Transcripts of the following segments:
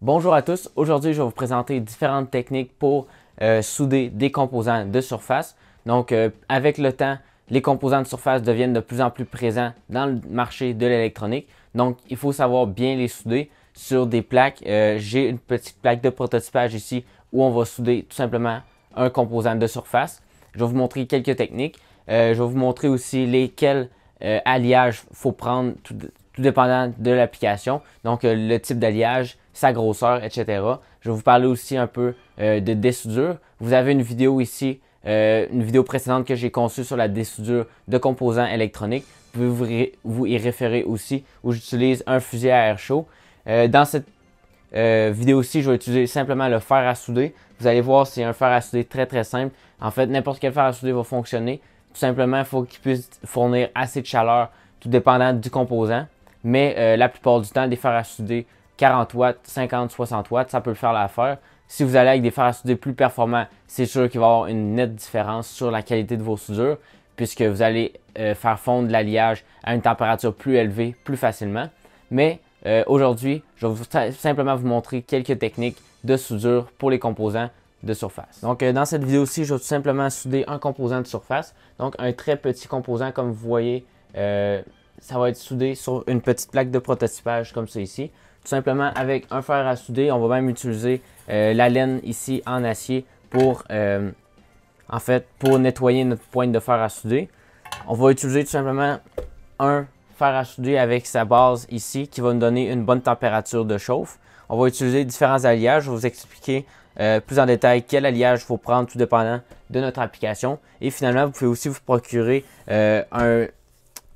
Bonjour à tous, aujourd'hui je vais vous présenter différentes techniques pour euh, souder des composants de surface. Donc euh, avec le temps, les composants de surface deviennent de plus en plus présents dans le marché de l'électronique. Donc il faut savoir bien les souder sur des plaques. Euh, j'ai une petite plaque de prototypage ici où on va souder tout simplement un composant de surface. Je vais vous montrer quelques techniques. je vais vous montrer aussi lesquels alliages faut prendre tout dépendant de l'application. Donc le type d'alliage, sa grosseur, etc. Je vais vous parler aussi un peu euh, de dessoudure. Vous avez une vidéo ici, euh, une vidéo précédente que j'ai conçue sur la dessoudure de composants électroniques. Vous pouvez vous, y référer aussi, où j'utilise un fusil à air chaud. Euh, dans cette vidéo-ci, je vais utiliser simplement le fer à souder. Vous allez voir, c'est un fer à souder très très simple. En fait, n'importe quel fer à souder va fonctionner. Tout simplement, il faut qu'il puisse fournir assez de chaleur, tout dépendant du composant. Mais la plupart du temps, des fers à souder 40 watts, 50, 60 watts, ça peut faire l'affaire. Si vous allez avec des fers à souder plus performants, c'est sûr qu'il va y avoir une nette différence sur la qualité de vos soudures, puisque vous allez euh, faire fondre l'alliage à une température plus élevée, plus facilement. Mais euh, aujourd'hui, je vais simplement vous montrer quelques techniques de soudure pour les composants de surface. Donc euh, dans cette vidéo-ci, je vais tout simplement souder un composant de surface, donc un très petit composant comme vous voyez ça va être soudé sur une petite plaque de prototypage comme ça ici. Tout simplement avec un fer à souder, on va même utiliser euh, la laine ici en acier pour, euh, en fait, pour nettoyer notre pointe de fer à souder. On va utiliser tout simplement un fer à souder avec sa base ici qui va nous donner une bonne température de chauffe. On va utiliser différents alliages. Je vais vous expliquer euh, plus en détail quel alliage il faut prendre tout dépendant de notre application. Et finalement, vous pouvez aussi vous procurer un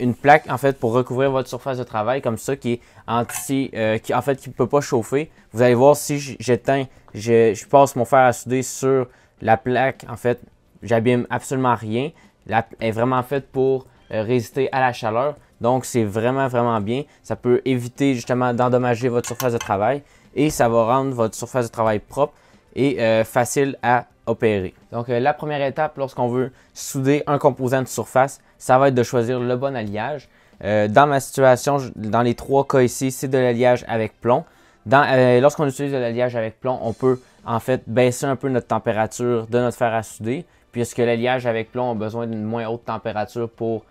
une plaque en fait pour recouvrir votre surface de travail comme ça qui est anti euh, qui en fait qui peut pas chauffer. Vous allez voir si j'éteins, je, je, passe mon fer à souder sur la plaque en fait, j'abîme absolument rien. La est vraiment faite pour euh, résister à la chaleur. Donc c'est vraiment vraiment bien, ça peut éviter justement d'endommager votre surface de travail et ça va rendre votre surface de travail propre et euh, facile à opérer. Donc euh, la première étape lorsqu'on veut souder un composant de surface, ça va être de choisir le bon alliage. Euh, dans ma situation, dans les trois cas ici, c'est de l'alliage avec plomb. Euh, lorsqu'on utilise de l'alliage avec plomb, on peut en fait baisser un peu notre température de notre fer à souder, puisque l'alliage avec plomb a besoin d'une moins haute température pour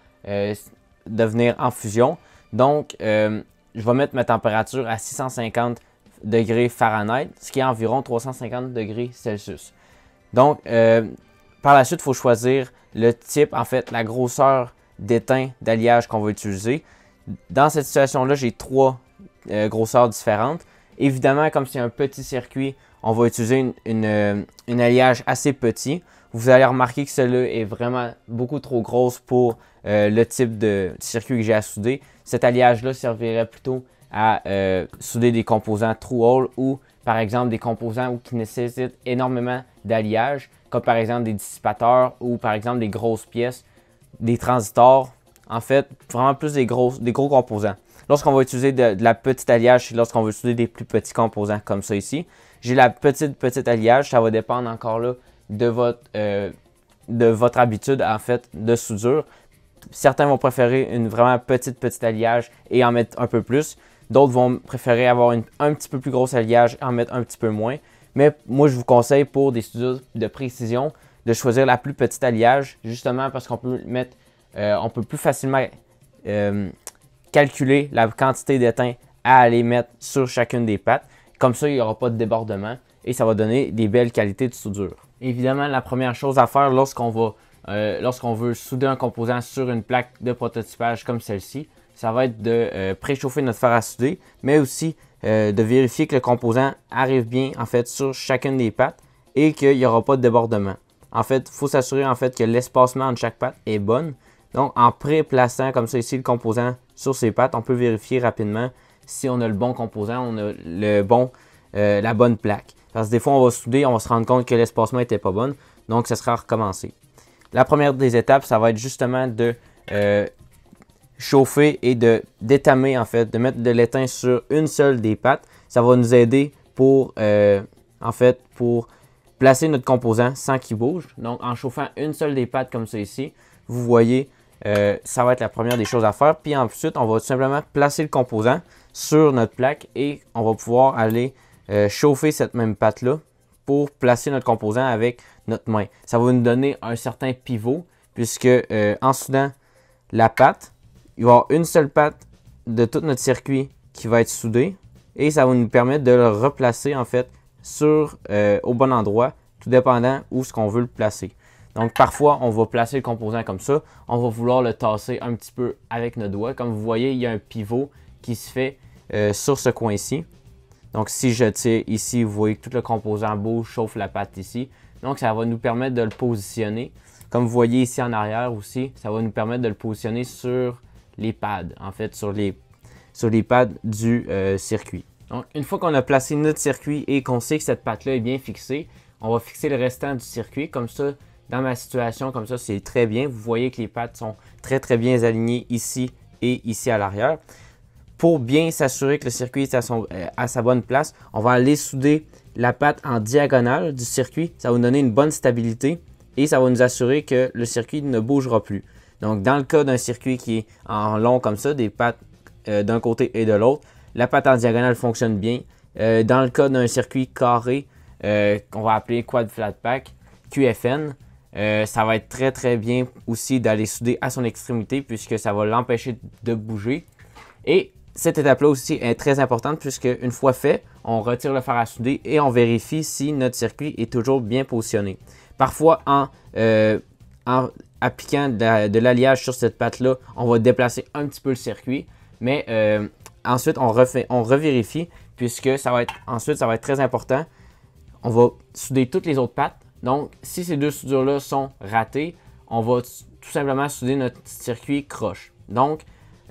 devenir en fusion. Donc, je vais mettre ma température à 650 degrés Fahrenheit, ce qui est environ 350 degrés Celsius. Donc, euh, par la suite, il faut choisir le type, en fait, la grosseur d'étain d'alliage qu'on va utiliser. Dans cette situation-là, j'ai trois euh, grosseurs différentes. Évidemment, comme c'est un petit circuit, on va utiliser une, euh, alliage assez petit. Vous allez remarquer que celle-là est vraiment beaucoup trop grosse pour le type de circuit que j'ai à souder. Cet alliage-là servirait plutôt à souder des composants true-hole ou par exemple des composants qui nécessitent énormément d'alliage, comme par exemple des dissipateurs ou par exemple des grosses pièces, des transistors, en fait, vraiment plus des, gros, des gros composants. Lorsqu'on va utiliser de, la petite alliage, c'est lorsqu'on veut utiliser des plus petits composants, comme ça ici. J'ai la petite, petite alliage, ça va dépendre encore là de votre, euh, de votre habitude, en fait, de soudure. Certains vont préférer une vraiment petite, petite alliage et en mettre un peu plus. D'autres vont préférer avoir un petit peu plus gros alliage, en mettre un petit peu moins. Mais moi, je vous conseille pour des studios de précision de choisir la plus petite alliage, justement parce qu'on peut mettre, euh, on peut plus facilement euh, calculer la quantité d'étain à aller mettre sur chacune des pattes. Comme ça, il n'y aura pas de débordement et ça va donner des belles qualités de soudure. Évidemment, la première chose à faire lorsqu'on va euh, lorsqu'on veut souder un composant sur une plaque de prototypage comme celle-ci, ça va être de euh, préchauffer notre fer à souder, mais aussi euh, de vérifier que le composant arrive bien en fait sur chacune des pattes et qu'il n'y aura pas de débordement. En fait, il faut s'assurer en fait que l'espacement de chaque patte est bon. Donc en préplaçant comme ça ici le composant sur ses pattes, on peut vérifier rapidement si on a le bon composant, on a le bon, euh, la bonne plaque. Parce que des fois, on va souder, on va se rendre compte que l'espacement n'était pas bon, donc ce sera à recommencer. La première des étapes, ça va être justement de chauffer et de d'étamer en fait, de mettre de l'étain sur une seule des pattes. Ça va nous aider pour euh, en fait pour placer notre composant sans qu'il bouge. Donc en chauffant une seule des pattes comme ça ici, vous voyez, euh, ça va être la première des choses à faire. Puis ensuite, on va tout simplement placer le composant sur notre plaque et on va pouvoir aller euh, chauffer cette même pâte là pour placer notre composant avec notre main. Ça va nous donner un certain pivot puisque en soudant la pâte il va y avoir une seule patte de tout notre circuit qui va être soudée et ça va nous permettre de le replacer en fait sur, euh, au bon endroit, tout dépendant où ce qu'on veut le placer. Donc parfois, on va placer le composant comme ça, on va vouloir le tasser un petit peu avec nos doigts. Comme vous voyez, il y a un pivot qui se fait euh, sur ce coin-ci. Donc si je tire ici, vous voyez que tout le composant bouge, chauffe la patte ici. Donc ça va nous permettre de le positionner. Comme vous voyez ici en arrière aussi, ça va nous permettre de le positionner sur les pads, en fait, sur les, sur pads du euh, circuit. Donc, une fois qu'on a placé notre circuit et qu'on sait que cette patte-là est bien fixée, on va fixer le restant du circuit. Comme ça, dans ma situation, comme ça, c'est très bien. Vous voyez que les pattes sont très, très bien alignées ici et ici à l'arrière. Pour bien s'assurer que le circuit est à, euh, à sa bonne place, on va aller souder la patte en diagonale du circuit. Ça va nous donner une bonne stabilité et ça va nous assurer que le circuit ne bougera plus. Donc, dans le cas d'un circuit qui est en long comme ça, des pattes euh, d'un côté et de l'autre, la patte en diagonale fonctionne bien. Euh, dans le cas d'un circuit carré, euh, qu'on va appeler quad flat pack, QFN, ça va être très très bien aussi d'aller souder à son extrémité puisque ça va l'empêcher de bouger. Et cette étape-là aussi est très importante puisque une fois fait, on retire le fer à souder et on vérifie si notre circuit est toujours bien positionné. Parfois, en appliquant de, l'alliage sur cette patte-là, on va déplacer un petit peu le circuit. Mais euh, ensuite, on, refait, on revérifie, puisque ça va être, ensuite, ça va être très important. On va souder toutes les autres pattes. Donc, si ces deux soudures-là sont ratées, on va tout simplement souder notre circuit croche. Donc,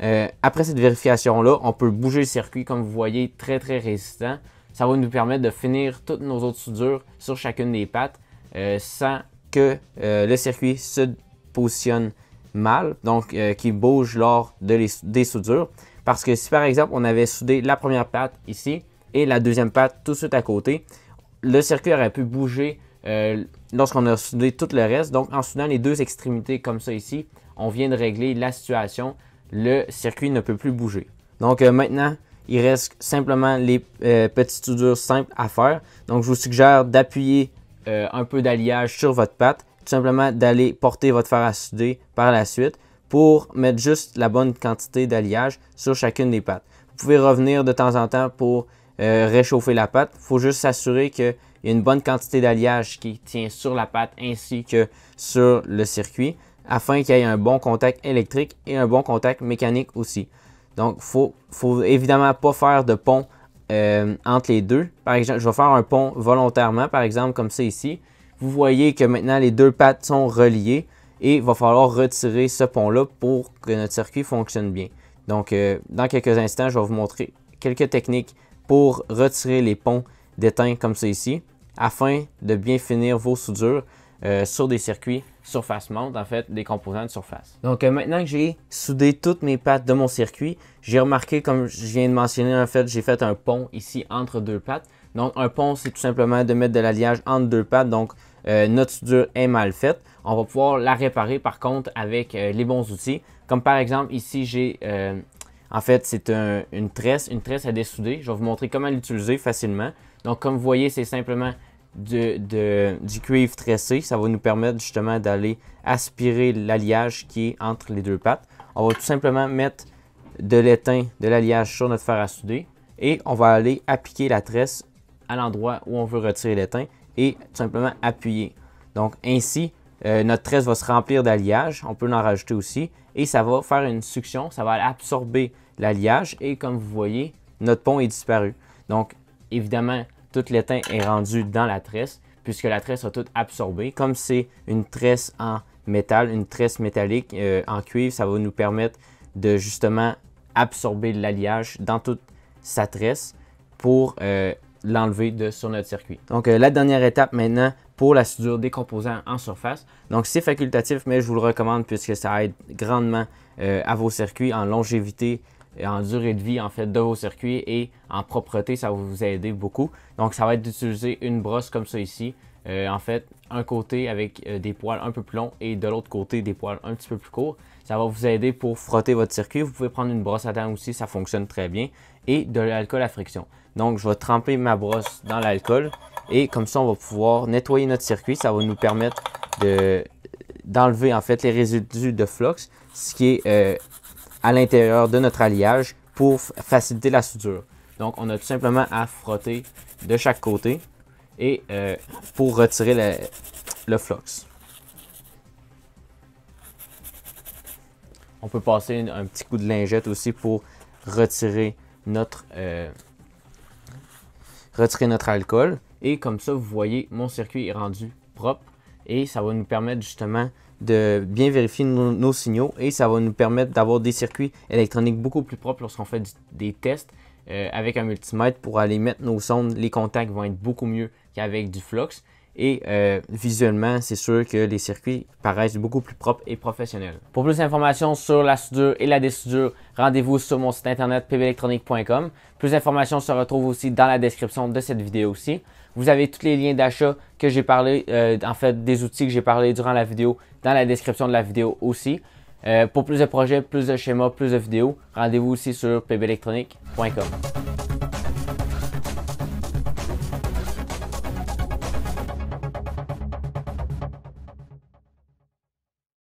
euh, après cette vérification-là, on peut bouger le circuit, comme vous voyez, très très résistant. Ça va nous permettre de finir toutes nos autres soudures sur chacune des pattes euh, sans que le circuit se positionne mal, donc euh, qui bouge lors de des soudures. Parce que si par exemple on avait soudé la première patte ici et la deuxième patte tout de suite à côté, le circuit aurait pu bouger euh, lorsqu'on a soudé tout le reste. Donc en soudant les deux extrémités comme ça ici, on vient de régler la situation. Le circuit ne peut plus bouger. Donc euh, maintenant, il reste simplement les petites soudures simples à faire. Donc je vous suggère d'appuyer un peu d'alliage sur votre patte simplement d'aller porter votre fer à souder par la suite pour mettre juste la bonne quantité d'alliage sur chacune des pattes. Vous pouvez revenir de temps en temps pour euh, réchauffer la pâte. Il faut juste s'assurer qu'il y a une bonne quantité d'alliage qui tient sur la pâte ainsi que sur le circuit afin qu'il y ait un bon contact électrique et un bon contact mécanique aussi. Donc, il faut, faut évidemment pas faire de pont euh, entre les deux. Par exemple, je vais faire un pont volontairement, par exemple, comme c'est ici. Vous voyez que maintenant les deux pattes sont reliées et il va falloir retirer ce pont-là pour que notre circuit fonctionne bien. Donc, euh, dans quelques instants, je vais vous montrer quelques techniques pour retirer les ponts d'étain comme ici, afin de bien finir vos soudures euh, sur des circuits surface mount, en fait, des composants de surface. Donc, euh, maintenant que j'ai soudé toutes mes pattes de mon circuit, j'ai remarqué, comme je viens de mentionner, en fait, j'ai fait un pont ici entre deux pattes. Donc, un pont, c'est tout simplement de mettre de l'alliage entre deux pattes. Donc, euh, notre soudure est mal faite. On va pouvoir la réparer par contre avec euh, les bons outils. Comme par exemple, ici, j'ai. Euh, en fait, c'est une tresse, une tresse à dessouder. Je vais vous montrer comment l'utiliser facilement. Donc, comme vous voyez, c'est simplement du cuivre tressé. Ça va nous permettre justement d'aller aspirer l'alliage qui est entre les deux pattes. On va tout simplement mettre de l'étain, de l'alliage sur notre fer à souder et on va aller appliquer la tresse à l'endroit où on veut retirer l'étain et tout simplement appuyer. Donc ainsi, euh, notre tresse va se remplir d'alliage, on peut en rajouter aussi, et ça va faire une suction, ça va absorber l'alliage, et comme vous voyez, notre pont est disparu. Donc évidemment, tout l'étain est rendu dans la tresse, puisque la tresse a tout absorbé. Comme c'est une tresse en métal, une tresse métallique euh, en cuivre, ça va nous permettre de justement absorber l'alliage dans toute sa tresse pour euh, l'enlever de sur notre circuit. Donc euh, la dernière étape maintenant pour la soudure des composants en surface. Donc c'est facultatif, mais je vous le recommande puisque ça aide grandement euh, à vos circuits en longévité, et en durée de vie en fait de vos circuits et en propreté, ça va vous aider beaucoup. Donc ça va être d'utiliser une brosse comme ça ici. Euh, en fait, un côté avec des poils un peu plus longs et de l'autre côté des poils un petit peu plus courts. Ça va vous aider pour frotter votre circuit. Vous pouvez prendre une brosse à dents aussi, ça fonctionne très bien. Et de l'alcool à friction. Donc, je vais tremper ma brosse dans l'alcool et comme ça, on va pouvoir nettoyer notre circuit. Ça va nous permettre d'enlever en fait les résidus de flux, ce qui est euh, à l'intérieur de notre alliage pour faciliter la soudure. Donc, on a tout simplement à frotter de chaque côté et euh, pour retirer le flux. On peut passer un petit coup de lingette aussi pour retirer notre, euh, retirer notre alcool. Et comme ça, vous voyez, mon circuit est rendu propre et ça va nous permettre justement de bien vérifier nos, signaux et ça va nous permettre d'avoir des circuits électroniques beaucoup plus propres lorsqu'on fait des tests euh, avec un multimètre pour aller mettre nos sondes. Les contacts vont être beaucoup mieux qu'avec du flux. Et euh, visuellement, c'est sûr que les circuits paraissent beaucoup plus propres et professionnels. Pour plus d'informations sur la soudure et la dessoudure, rendez-vous sur mon site internet pbelectronique.com. Plus d'informations se retrouvent aussi dans la description de cette vidéo aussi. Vous avez tous les liens d'achat que j'ai parlé, euh, en fait des outils que j'ai parlé durant la vidéo, dans la description de la vidéo aussi. Euh, pour plus de projets, plus de schémas, plus de vidéos, rendez-vous aussi sur pbelectronique.com.